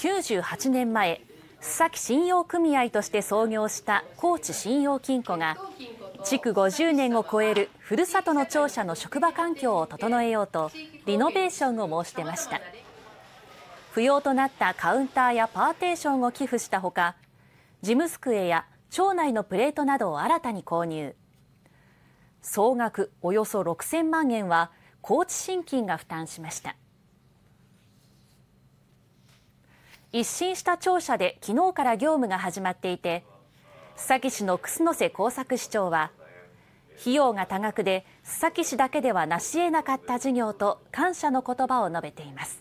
98年前須崎信用組合として創業した高知信用金庫が築50年を超えるふるさとの庁舎の職場環境を整えようとリノベーションを申してました不要となったカウンターやパーテーションを寄付したほか事務机や町内のプレートなどを新たに購入総額およそ6000万円は高知新金が負担しました一新した庁舎で昨日から業務が始まっていて須崎市の楠瀬耕作市長は費用が多額で須崎市だけでは成し得なかった事業と感謝の言葉を述べています